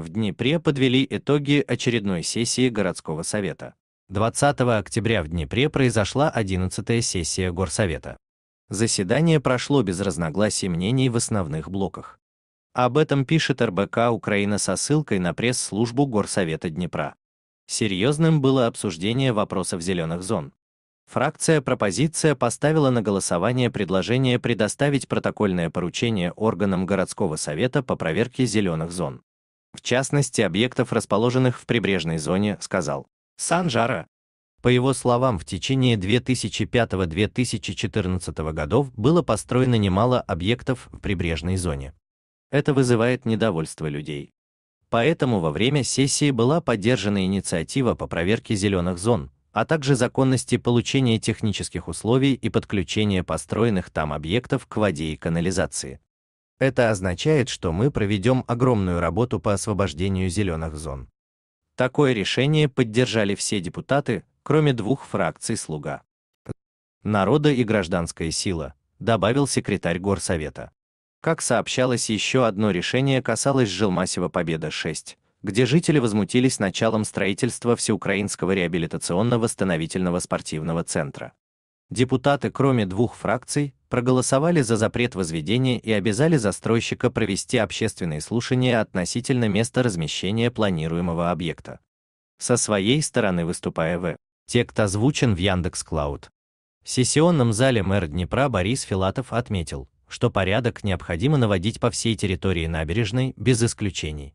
в Днепре подвели итоги очередной сессии городского совета. 20 октября в Днепре произошла 11-я сессия горсовета. Заседание прошло без разногласий мнений в основных блоках. Об этом пишет РБК «Украина» со ссылкой на пресс-службу Горсовета Днепра. Серьезным было обсуждение вопросов зеленых зон. Фракция «Пропозиция» поставила на голосование предложение предоставить протокольное поручение органам городского совета по проверке зеленых зон в частности объектов, расположенных в прибрежной зоне, сказал Санжара. По его словам, в течение 2005-2014 годов было построено немало объектов в прибрежной зоне. Это вызывает недовольство людей. Поэтому во время сессии была поддержана инициатива по проверке зеленых зон, а также законности получения технических условий и подключения построенных там объектов к воде и канализации. Это означает, что мы проведем огромную работу по освобождению зеленых зон. Такое решение поддержали все депутаты, кроме двух фракций «Слуга». Народа и гражданская сила, добавил секретарь Горсовета. Как сообщалось, еще одно решение касалось Желмасева Победа-6, где жители возмутились началом строительства Всеукраинского реабилитационно-восстановительного спортивного центра. Депутаты, кроме двух фракций, проголосовали за запрет возведения и обязали застройщика провести общественные слушания относительно места размещения планируемого объекта. Со своей стороны выступая в текст озвучен в Яндекс Клауд. В сессионном зале мэр Днепра Борис Филатов отметил, что порядок необходимо наводить по всей территории набережной без исключений.